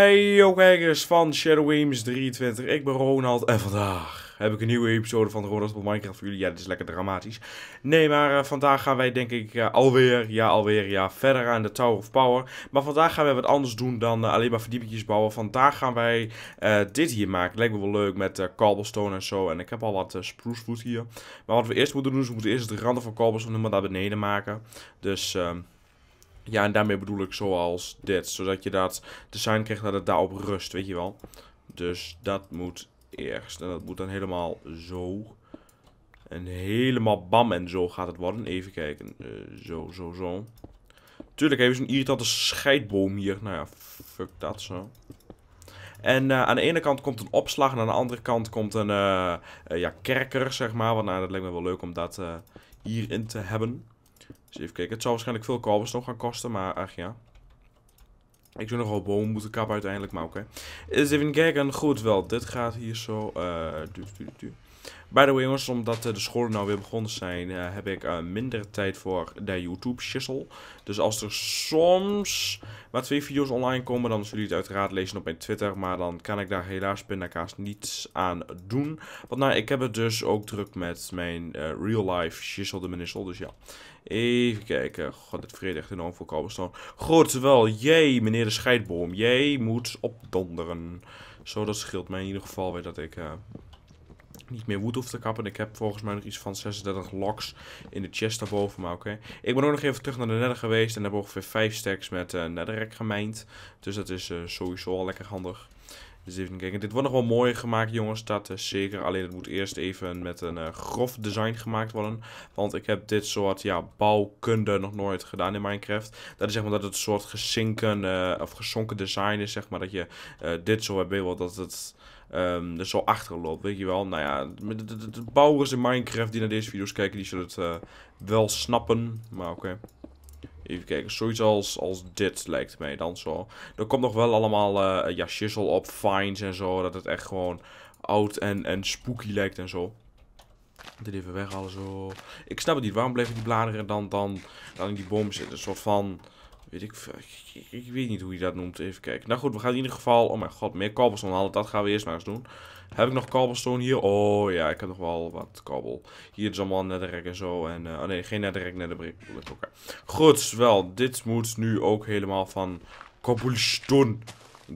Hey yo kijkers van Shadow 23, ik ben Ronald en vandaag heb ik een nieuwe episode van Ronald op Minecraft voor jullie. Ja, dit is lekker dramatisch. Nee, maar eh, vandaag gaan wij denk ik eh, alweer, ja alweer, ja, verder aan de Tower of Power. Maar vandaag gaan we wat anders doen dan eh, alleen maar verdiepingjes bouwen. Vandaag gaan wij dit hier maken. Lijkt me wel leuk met cobblestone en zo. En ik heb al wat spruce wood hier. Maar wat we eerst moeten doen, is we moeten eerst de randen van cobblestone helemaal naar beneden maken. Dus... Ehm, ja, en daarmee bedoel ik zoals dit. Zodat je dat design krijgt dat het daarop rust, weet je wel. Dus dat moet eerst. En dat moet dan helemaal zo. En helemaal bam en zo gaat het worden. Even kijken. Eh, zo, zo, zo. Tuurlijk, even zo'n irritante scheidboom hier. Nou ja, fuck dat zo. En eh, aan de ene kant komt een opslag en aan de andere kant komt een eh, ja, kerker, zeg maar. Want nou, dat lijkt me wel leuk om dat hierin te hebben. Dus even kijken. Het zal waarschijnlijk veel kabels nog gaan kosten, maar ach ja. Ik zou nogal boom moeten kappen uiteindelijk, maar oké. Eens eh, even kijken. Goed, wel. Dit gaat hier zo. Uh, eh, du, du, du. By the way jongens, omdat eh, de scholen nou weer begonnen zijn, eh, heb ik eh, minder tijd voor de youtube shizzle. Dus als er soms maar twee video's online komen, dan zullen jullie het uiteraard lezen op mijn Twitter. Maar dan kan ik daar helaas pindakaas niets aan doen. Want nou, ik heb het dus ook druk met mijn real life shizzle de minister. Dus ja, even kijken. God, het vrede echt enorm voor Cobblestone. Goed, wel, meneer de scheidboom, jij moet opdonderen. Zo, dat scheelt mij in ieder geval weer dat ik niet meer wood hoef te kappen. Ik heb volgens mij nog iets van 36 locks in de chest daarboven. Maar oké. Ik ben ook nog even terug naar de nether geweest. En heb ongeveer 5 stacks met uh, netherrack gemijnd. Dus dat is eh, sowieso al lekker handig. Dus even kijken. Dit wordt nog wel mooi gemaakt, jongens. Dat eh, zeker. Alleen het moet eerst even met een grof design gemaakt worden. Want ik heb dit soort ja, bouwkunde nog nooit gedaan in Minecraft. Dat is zeg maar dat het een soort gesinken of gezonken design is. Zeg maar dat je dit zo hebt. dat het Um, dus zo achterloopt, weet je wel. Nou ja, de, bouwers in Minecraft die naar deze video's kijken, die zullen het eh, wel snappen. Maar oké. Even kijken, zoiets als, als dit lijkt mij dan zo. Er komt nog wel allemaal uh, ja, shizzle op, fines en zo. Dat het echt gewoon oud en, en spooky lijkt en zo. Dit even weghalen zo. Ik snap het niet, waarom blijven die bladeren dan, dan, dan in die bom zitten? Een soort van... Weet ik, ik, ik, weet niet hoe je dat noemt. Even kijken. Nou goed, we gaan in ieder geval... Oh mijn god, meer cobblestone halen. Dat gaan we eerst maar eens doen. Heb ik nog cobblestone hier? Oh ja, ik heb nog wel wat kabel. Hier is allemaal netherrack en zo. En, uh, oh nee, geen netherrack, netherbrick. Oké. Goed, wel. Dit moet nu ook helemaal van cobblestone.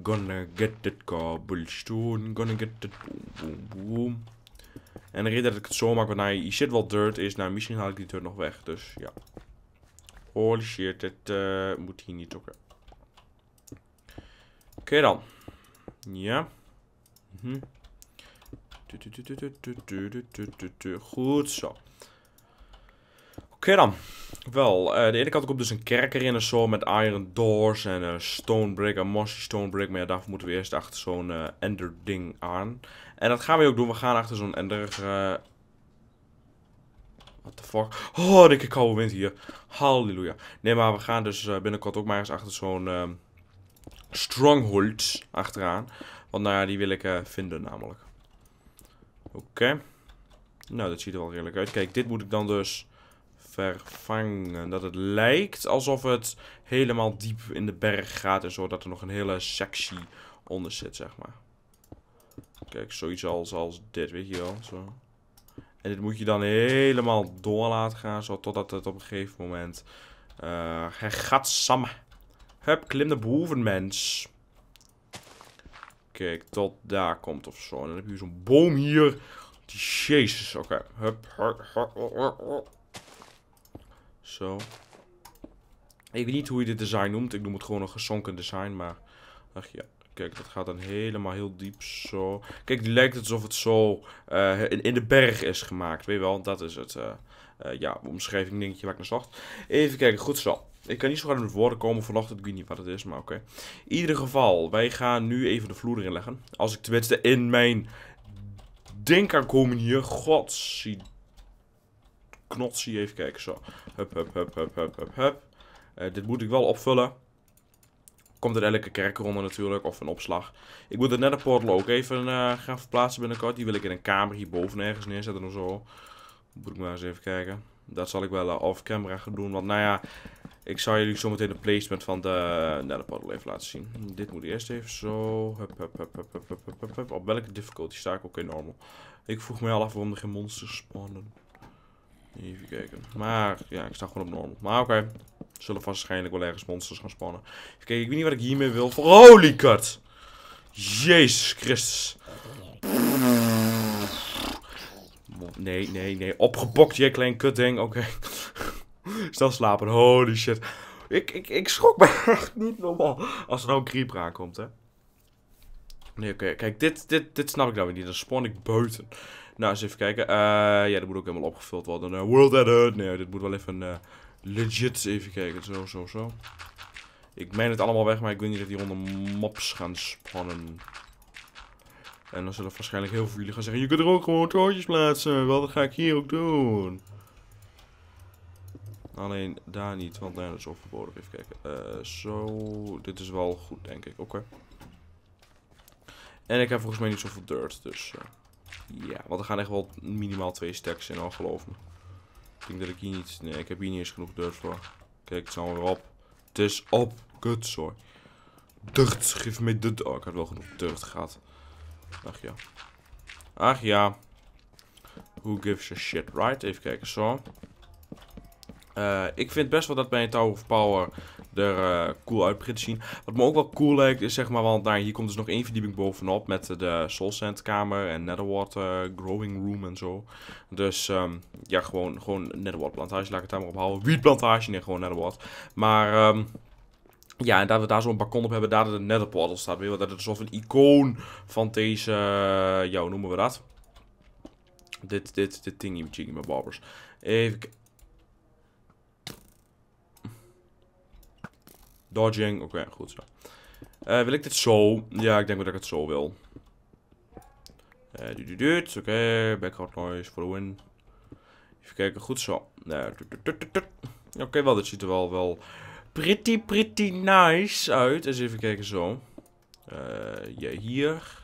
Gonna get it, cobblestone. Gonna get it. Boom, boom, boom. En de reden dat ik het zo maak, wanneer nou, je shit wel dirt is. Nou, misschien haal ik die dirt nog weg. Dus ja. Holy shit, dit moet hier niet ook. Oké dan. Ja. Goed zo. Oké dan. Wel, eh, de ene kant komt dus een kerker in en zo met iron doors en uh, stone brick en mossy stone brick. Maar ja, daarvoor moeten we eerst achter zo'n eh, ender ding aan. En dat gaan we ook doen. We gaan achter zo'n ender What the fuck? Oh, dikke koude wind hier. Halleluja. Nee, maar we gaan dus eh, binnenkort ook maar eens achter zo'n ehm, stronghold achteraan. Want nou ja, die wil ik eh, vinden namelijk. Oké. Nou, dat ziet er wel redelijk uit. Kijk, dit moet ik dan dus vervangen. Dat het lijkt alsof het helemaal diep in de berg gaat. En zo dat er nog een hele sectie onder zit, zeg maar. Kijk, zoiets als, als dit, weet je wel. Zo. En dit moet je dan helemaal door laten gaan, zo totdat het op een gegeven moment... Uh, gaat Hup, klim de boven, mens. Kijk, tot daar komt of zo. En dan heb je zo'n boom hier. Jezus, oké. Okay. Hup, hup, hup, hup, Zo. Ik weet niet hoe je dit design noemt. Ik noem het gewoon een gezonken design, maar... Ach ja, Kijk, dat gaat dan helemaal heel diep zo. Kijk, die lijkt alsof het zo eh, in, in, de berg is gemaakt. Weet je wel, dat is het. Uh, ja, omschrijving dingetje waar ik naar zocht. Even kijken, goed zo. Ik kan niet zo in het woorden komen vanochtend. Ik weet niet wat het is, maar oké. In ieder geval, wij gaan nu even de vloer erin leggen. Als ik tenminste in mijn ding kan komen hier. Godsie. Knotsie, even kijken, zo. Hup, hup, hup, hup, hup, hup, hup. dit moet ik wel opvullen. Komt uit elke kerkronde natuurlijk, of een opslag. Ik moet het net portal ook even eh, gaan verplaatsen binnenkort. Die wil ik in een kamer hierboven ergens neerzetten of zo. Moet ik maar eens even kijken. Dat zal ik wel uh, off-camera gaan doen. Want nou ja, ik zal jullie zo meteen de placement van de eh, netherportal nou, even laten zien. Dit moet eerst even zo. Hup, hup, hup, Op welke difficulty sta ik? Oké, normal. Ik vroeg me al af waarom er geen monsters spawnen. Even kijken. Maar ja, ik sta gewoon op normal. Maar oké, Zullen waarschijnlijk wel ergens monsters gaan spannen. Even kijken, ik weet niet wat ik hiermee wil. Holy cut! Jezus Christus. Nee, nee, nee. Opgebokt, je klein kutding. Oké. Okay. Stel slapen. Holy shit. Ik, ik, ik schrok me echt niet normaal. Als er nou een creep aankomt, hè. Nee, oké. Kijk, dit, dit, dit snap ik nou weer niet. Dan spawn ik buiten. Nou, eens even kijken. Eh, ja, dat moet ook helemaal opgevuld worden. Uh, world edit. Nee, dit moet wel even... Eh, Legit even kijken. Zo, zo, zo. Ik meen het allemaal weg, maar ik weet niet dat die ronde mops gaan spannen. En dan zullen waarschijnlijk heel veel jullie gaan zeggen... Je kunt er ook gewoon toortjes plaatsen. Wel, dat ga ik hier ook doen. Alleen daar niet, want daar is overbodig. Even kijken. Eh, zo, dit is wel goed, denk ik. Oké. En ik heb volgens mij niet zoveel dirt, dus... Uh, ja, want er gaan echt wel minimaal twee stacks in al, geloof me. Ik denk dat ik hier niet... Nee, ik heb hier niet eens genoeg dirt voor. Kijk, het is allemaal weer op. Het is op. Kut, sorry. Dirt, geef me de... Oh, ik had wel genoeg dirt gehad. Ach ja. Ach ja. Who gives a shit, right? Even kijken, zo. Eh, ik vind best wel dat bij een Tower of Power er eh, cool uit begint te zien. Wat me ook wel cool lijkt is zeg maar, want nou, hier komt dus nog één verdieping bovenop met de Soul Sand kamer en Netherwater eh, Growing Room en zo. Dus ehm, ja, gewoon, gewoon Netherwater plantage, laat ik het daar maar op houden. Wietplantage, nee, gewoon Netherwater. Maar... Ehm, ja, en dat we daar zo'n balkon op hebben, daar de netherportal staat. Weet je, dat is alsof een icoon van deze, ja, hoe noemen we dat? Dit, dit, dit thingy, mijn barbers. Even Dodging, oké, goed zo. Eh, wil ik dit zo? Ja, ik denk dat ik het zo wil. Uh, eh, dit, oké. Okay. Background noise voor de win. Even kijken, goed zo. oké, wel, dit ziet er wel, wel pretty, pretty nice uit. Eens even kijken zo. Uh, ja, hier.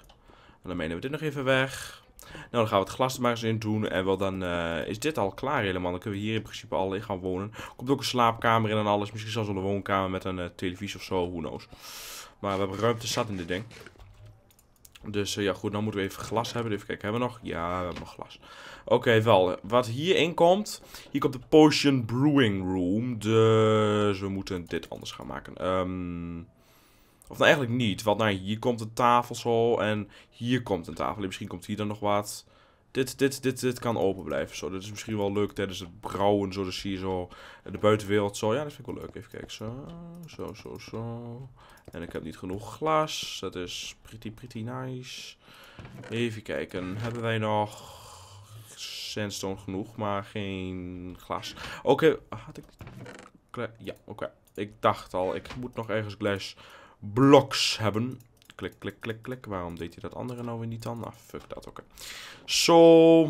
En dan menen we dit nog even weg. Nou, dan gaan we het glas er maar eens in doen. En wel, dan eh, is dit al klaar helemaal. Dan kunnen we hier in principe al in gaan wonen. Komt ook een slaapkamer in en alles. Misschien zelfs een woonkamer met een eh, televisie of zo. Who knows. Maar we hebben ruimte zat in dit ding. Dus eh, ja, goed, dan moeten we even glas hebben. Even kijken, hebben we nog? Ja, we hebben nog glas. Oké, wel. Wat hierin komt, hier komt de Potion Brewing Room. Dus we moeten dit anders gaan maken. Um, of nou eigenlijk niet, want nou, hier komt een tafel zo en hier komt een tafel. misschien komt hier dan nog wat. Dit, dit, dit, dit kan open blijven zo. Dit is misschien wel leuk tijdens het brouwen zo. dus zie zo de buitenwereld zo. Ja, dat vind ik wel leuk. Even kijken. Zo, zo, zo, zo. En ik heb niet genoeg glas. Dat is pretty, pretty nice. Even kijken. Hebben wij nog sandstone genoeg, maar geen glas. Oké, had ik... Ja, oké. Ik dacht al, ik moet nog ergens glas blocks hebben. Klik, klik, klik, klik. Waarom deed hij dat andere nou weer niet dan? Ah, fuck dat, oké. Zo.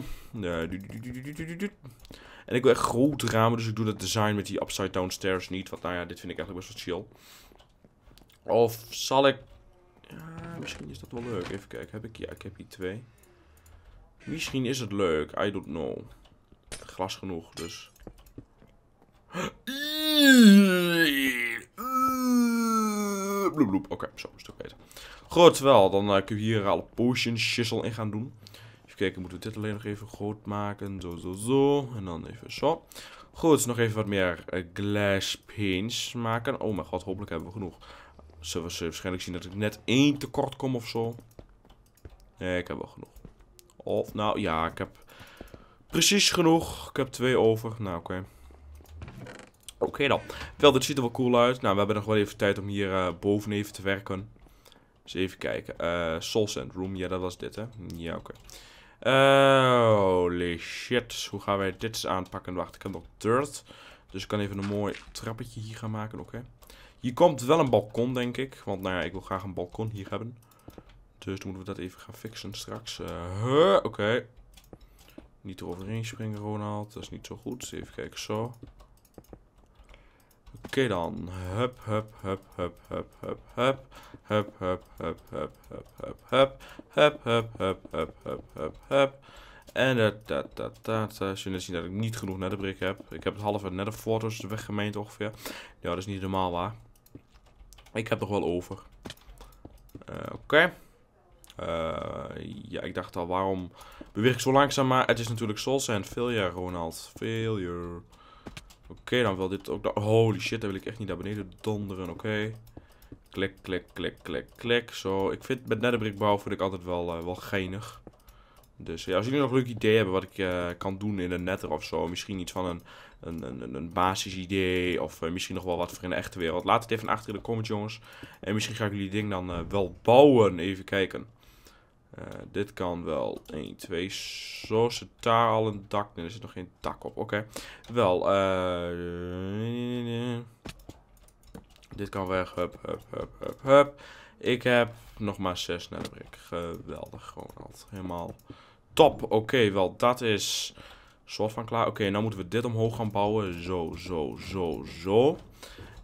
En ik wil echt groot ramen, dus ik doe dat design met die upside down stairs niet. Want nou ja, dit vind ik eigenlijk best wel chill. Of zal ik... Ja, misschien is dat wel leuk. Even kijken, heb ik... Ja, ik heb hier twee. Misschien is het leuk, I don't know. Glas genoeg, dus... Oké, zo is het ook beter. Goed, wel, dan uh, kun je hier alle potion shizzle in gaan doen. Even kijken, moeten we dit alleen nog even groot maken. Zo, zo, zo. En dan even zo. Goed, nog even wat meer uh, glass panes maken. Oh mijn god, hopelijk hebben we genoeg. Zullen we waarschijnlijk zien dat ik net één tekort kom of zo. Nee, ik heb wel genoeg. Of, nou ja, ik heb precies genoeg. Ik heb twee over. Nou, oké. Oké dan. Wel, dit ziet er wel cool uit. Nou, we hebben nog wel even tijd om hier eh, boven even te werken. Dus even kijken. Uh, eh, Soul Room. Ja, dat was dit, hè? Ja, oké. Eh, holy shit. Hoe gaan wij dit aanpakken? Wacht, ik heb nog dirt. Dus ik kan even een mooi trappetje hier gaan maken, oké. Hier komt wel een balkon, denk ik. Want, nou ja, ik wil graag een balkon hier hebben. Dus dan moeten we dat even gaan fixen straks. oké. Niet eroverheen springen, Ronald. Dat is niet zo goed. Even kijken, zo. Oké dan. Hup, hup, hup, hup, hup, hup, hup. Hup, hup, hup, hup, hup, hup, hup. Hup, hup, En dat, dat, dat, dat. Uh, zien dat ik niet genoeg netterbrik heb. Ik heb het halve netterfort, weggemeend ongeveer. Ja, dat is niet normaal waar. Ik heb nog wel over. Uh, Oké. Okay. ja, ik dacht al, waarom beweeg ik zo langzaam? Maar het is natuurlijk Soul en Failure, Ronald. Failure. Oké, dan wil dit ook Holy shit, dan wil ik echt niet naar beneden donderen. Oké. Klik, klik, klik, klik, klik. Zo, ik vind met netherbrickbouw vind ik altijd wel, eh, wel geinig. Dus ja, als jullie nog een leuk idee hebben wat ik eh, kan doen in een netter of zo. Misschien iets van een, een, een, een basisidee. Of eh, misschien nog wel wat voor in de echte wereld. Laat het even achter in de comments, jongens. En misschien ga ik jullie ding dan wel bouwen. Even kijken. Eh, dit kan wel 1, 2. Zo zit daar al een dak. Nee, er zit nog geen dak op. Oké. Wel, uh, dit kan weg. Hup, hup, hup, hup, hup. Ik heb nog maar 6 netwerk Geweldig. Gewoon altijd helemaal top. Oké, wel, dat is soort van klaar. Oké, okay, nou moeten we dit omhoog gaan bouwen. Zo, zo, zo, zo.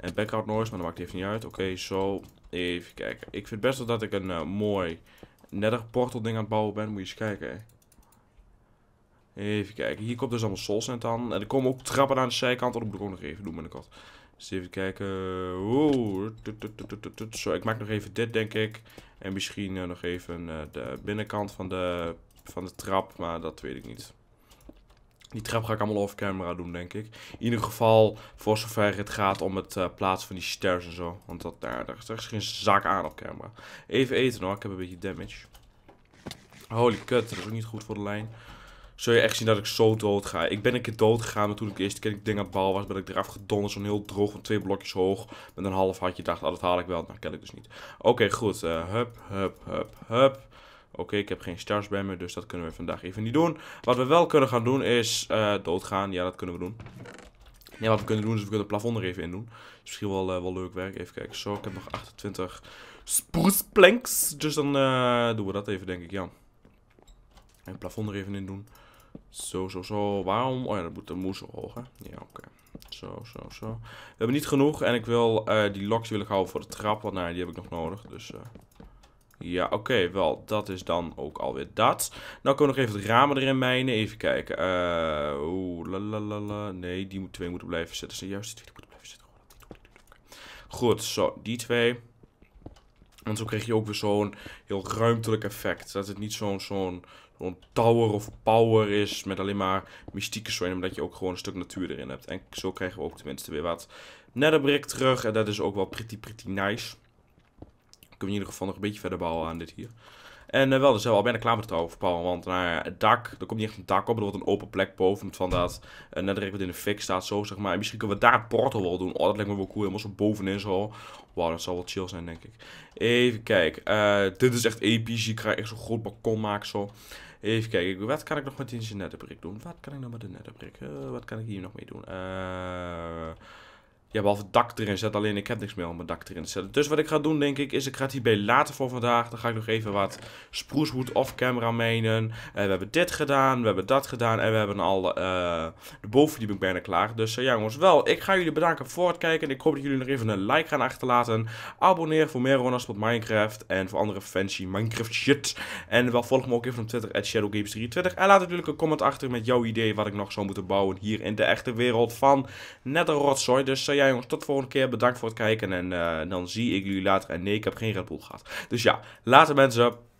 En background noise, maar dat maakt even niet uit. Oké, zo. Even kijken. Ik vind best wel dat ik een eh, mooi nether portal ding aan het bouwen ben. Moet je eens kijken. Even kijken. Hier komt dus allemaal solcent aan. En er komen ook trappen aan de zijkant. Oh, dat moet ik ook nog even doen binnenkort. Dus even kijken. Oh. Zo, ik maak nog even dit, denk ik. En misschien eh, nog even eh, de binnenkant van de, van de trap. Maar dat weet ik niet. Die trap ga ik allemaal over camera doen, denk ik. In ieder geval, voor zover het gaat om het eh, plaatsen van die stairs en zo. Want dat, daar, daar, daar is geen zaak aan op camera. Even eten hoor, ik heb een beetje damage. Holy kut, dat is ook niet goed voor de lijn. Zul je echt zien dat ik zo dood ga. Ik ben een keer dood gegaan, maar toen ik de eerste keer ik ding aan het bal was, ben ik eraf gedonnen. Zo'n heel droog, van twee blokjes hoog. Met een half hartje dacht, ah, dat haal ik wel. Nou, ken ik dus niet. Oké, goed. Eh, hup, hup, hup, hup. Oké, ik heb geen stars bij me, dus dat kunnen we vandaag even niet doen. Wat we wel kunnen gaan doen is eh, doodgaan. Ja, dat kunnen we doen. Ja, wat we kunnen doen is we kunnen het plafond er even in doen. Is misschien wel, eh, wel leuk werk. Even kijken. Zo, ik heb nog 28 spruce Dus dan eh, doen we dat even, denk ik. Ja. En het plafond er even in doen. Zo, zo, zo. Waarom? Oh ja, dat moet de moes omhoog, Ja, oké. Zo, zo, zo. We hebben niet genoeg. En ik wil die locks willen houden voor de trap. Want nou, die heb ik nog nodig. Dus ja, oké, wel, dat is dan ook alweer dat. Nou kunnen we nog even het ramen erin mijnen. Even kijken. Uh, eh, lalalala. Nee, die moet, twee moeten blijven zitten. Zijn juist die twee moeten blijven zitten. Goed, zo, die twee. Want zo krijg je ook weer zo'n heel ruimtelijk effect. Dat het niet zo'n zo'n tower of power is met alleen maar mystieke soorten. Maar dat je ook gewoon een stuk natuur erin hebt. En zo krijgen we ook tenminste weer wat netherbrick terug. En dat is ook wel pretty, pretty nice. Ik we in ieder geval nog een beetje verder bouwen aan dit hier. En eh, wel, dus zijn we al bijna klaar met het overbouwen. Want naar het dak, er komt niet echt een dak op. Er wordt een open plek boven want van dat. Uh, net direct wat in de fik staat, zo zeg maar. En misschien kunnen we daar het portal wel doen. Oh, dat lijkt me wel cool. Helemaal zo bovenin zo. Wauw, dat zal wel chill zijn, denk ik. Even kijken. Eh, dit is echt episch. Je krijgt echt zo'n groot balkon maken zo. Even kijken. Wat kan ik nog met deze nettenbrik doen? Wat kan ik nog met de nettenbrik? wat kan ik hier nog mee doen? Eh... Ja, behalve het dak erin zetten. Alleen ik heb niks meer om mijn dak erin te zetten. Dus wat ik ga doen, denk ik, is ik ga het hierbij laten voor vandaag. Dan ga ik nog even wat spruce off-camera menen. Eh, we hebben dit gedaan, we hebben dat gedaan. En we hebben al uh, de bovenverdieping bijna klaar. Dus eh, ja, jongens, wel. Ik ga jullie bedanken voor het kijken. Ik hoop dat jullie nog even een like gaan achterlaten. Abonneer voor meer Ronalds met Minecraft. En voor andere fancy Minecraft shit. En wel volg me ook even op Twitter, at ShadowGames320. En laat natuurlijk een comment achter met jouw idee wat ik nog zou moeten bouwen hier in de echte wereld van net een rotzooi. Dus ja ja jongens, tot de volgende keer. Bedankt voor het kijken. En eh, dan zie ik jullie later. En nee, ik heb geen Red Bull gehad. Dus ja, later mensen.